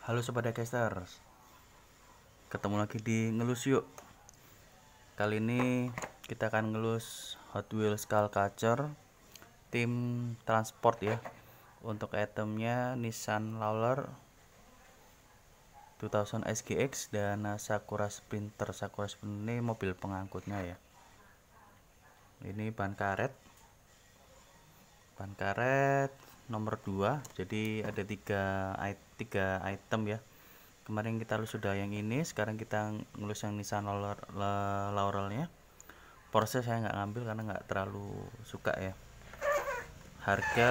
Halo Sobat caster, Ketemu lagi di Ngelus Yuk Kali ini kita akan ngelus Hot Wheels Skull Catcher Tim Transport ya Untuk itemnya Nissan Lawler 2000 SGX dan Sakura Sprinter Sakura Sprinter ini mobil pengangkutnya ya Ini ban karet Ban karet nomor 2 jadi ada tiga, tiga item ya kemarin kita sudah yang ini sekarang kita ngelus yang Nissan laurelnya proses saya nggak ngambil karena nggak terlalu suka ya harga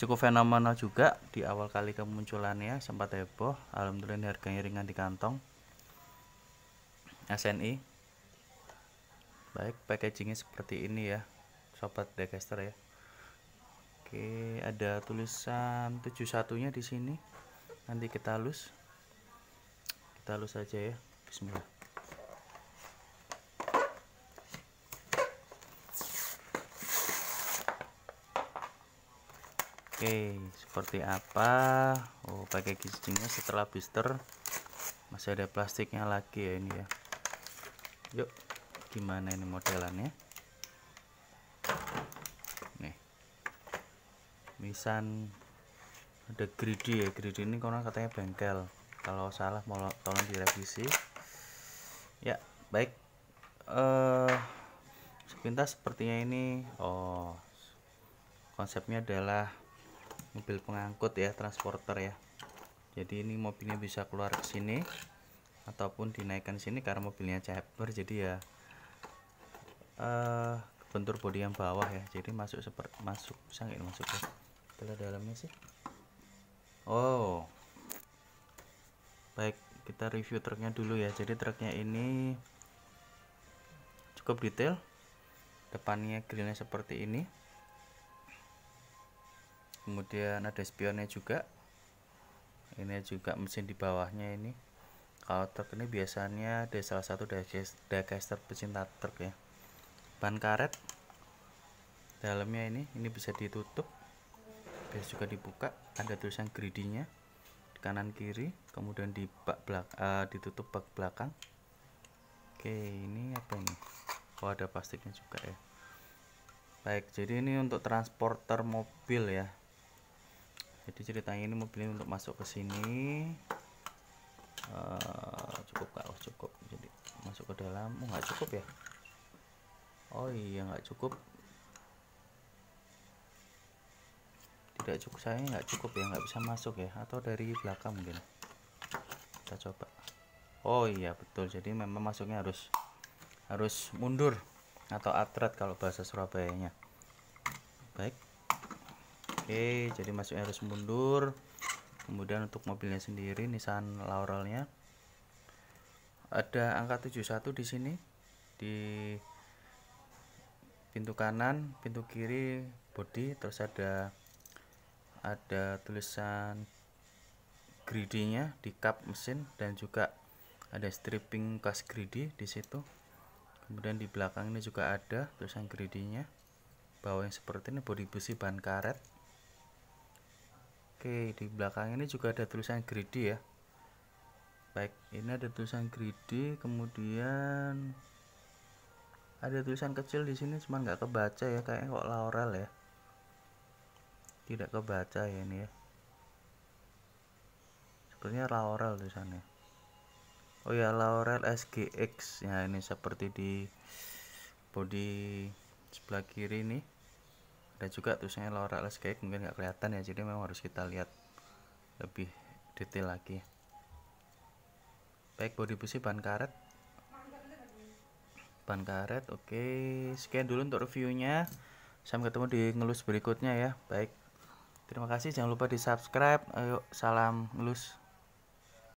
cukup fenomenal juga di awal kali kemunculannya sempat heboh alhamdulillah harganya ringan di kantong SNI baik packagingnya seperti ini ya sobat Dekester ya Oke, ada tulisan 71-nya di sini. Nanti kita lus. Kita lus aja ya. Bismillah. Oke, seperti apa? Oh, pakai gizinya setelah blister. Masih ada plastiknya lagi ya ini ya. Yuk, gimana ini modelannya? Nissan ada greedy ya greedy ini konon katanya bengkel kalau salah mau tolong direvisi ya baik eh sepintas sepertinya ini oh konsepnya adalah mobil pengangkut ya transporter ya jadi ini mobilnya bisa keluar ke sini ataupun dinaikkan sini karena mobilnya ceper jadi ya eh bentur bodi yang bawah ya jadi masuk seperti masuk sangit masuk ya telah dalamnya sih oh baik kita review truknya dulu ya jadi truknya ini cukup detail depannya grillnya seperti ini kemudian ada spionnya juga ini juga mesin di bawahnya ini kalau truk ini biasanya ada salah satu caster pecinta truk ya ban karet dalamnya ini ini bisa ditutup bias juga dibuka ada tulisan gridinya di kanan kiri kemudian di bak belak uh, ditutup bak belakang oke ini apa ini oh ada plastiknya juga ya baik jadi ini untuk transporter mobil ya jadi ceritanya ini mobilnya untuk masuk ke sini uh, cukup kak oh, cukup jadi masuk ke dalam oh nggak cukup ya oh iya nggak cukup tidak cukup saya nggak cukup ya nggak bisa masuk ya atau dari belakang mungkin kita coba oh iya betul jadi memang masuknya harus harus mundur atau atret kalau bahasa Surabayanya baik oke jadi masuknya harus mundur kemudian untuk mobilnya sendiri Nissan Laurelnya ada angka 71 di sini di pintu kanan pintu kiri bodi terus ada ada tulisan greedy di cup mesin dan juga ada stripping kas greedy di situ kemudian di belakang ini juga ada tulisan greedy bawah yang seperti ini body busi ban karet Oke di belakang ini juga ada tulisan greedy ya baik ini ada tulisan greedy kemudian ada tulisan kecil di sini cuman nggak kebaca ya kayaknya kok Laurel ya tidak kebaca ya ini ya sepertinya Laurel tulisannya oh ya Laurel SGX ya ini seperti di body sebelah kiri nih ada juga tulisannya Laurel SGX mungkin nggak kelihatan ya jadi memang harus kita lihat lebih detail lagi baik body busi ban karet ban karet oke okay. sekian dulu untuk reviewnya sampai ketemu di ngelus berikutnya ya baik Terima kasih, jangan lupa di subscribe. Ayo, salam ngelus.